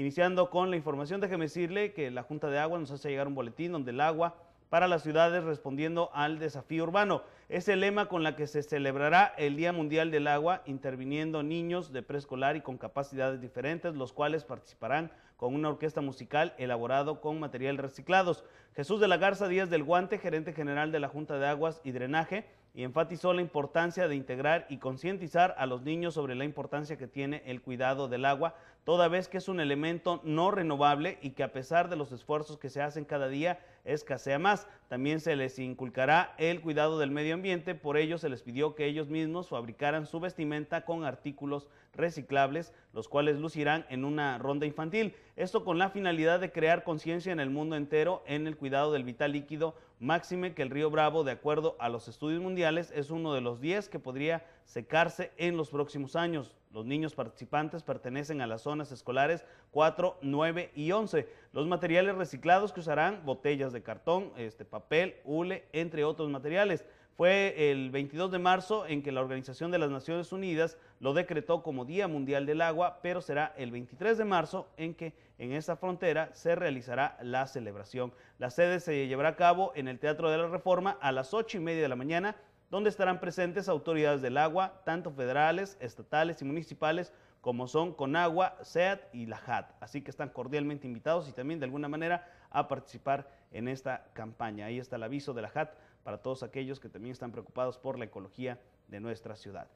Iniciando con la información, déjeme decirle que la Junta de Agua nos hace llegar un boletín donde el agua para las ciudades respondiendo al desafío urbano. Es el lema con la que se celebrará el Día Mundial del Agua, interviniendo niños de preescolar y con capacidades diferentes, los cuales participarán con una orquesta musical elaborado con material reciclados. Jesús de la Garza Díaz del Guante, gerente general de la Junta de Aguas y Drenaje, y enfatizó la importancia de integrar y concientizar a los niños sobre la importancia que tiene el cuidado del agua, toda vez que es un elemento no renovable y que a pesar de los esfuerzos que se hacen cada día escasea más. También se les inculcará el cuidado del medio ambiente, por ello se les pidió que ellos mismos fabricaran su vestimenta con artículos reciclables, los cuales lucirán en una ronda infantil. Esto con la finalidad de crear conciencia en el mundo entero en el cuidado del vital líquido, máxime que el río Bravo, de acuerdo a los estudios mundiales, es uno de los 10 que podría secarse en los próximos años. Los niños participantes pertenecen a las zonas escolares 4, 9 y 11. Los materiales reciclados que usarán, botellas de cartón, este, papel, hule, entre otros materiales. Fue el 22 de marzo en que la Organización de las Naciones Unidas lo decretó como Día Mundial del Agua, pero será el 23 de marzo en que en esa frontera se realizará la celebración. La sede se llevará a cabo en el Teatro de la Reforma a las 8 y media de la mañana donde estarán presentes autoridades del agua, tanto federales, estatales y municipales, como son Conagua, SEAT y la JAT. Así que están cordialmente invitados y también de alguna manera a participar en esta campaña. Ahí está el aviso de la JAT para todos aquellos que también están preocupados por la ecología de nuestra ciudad.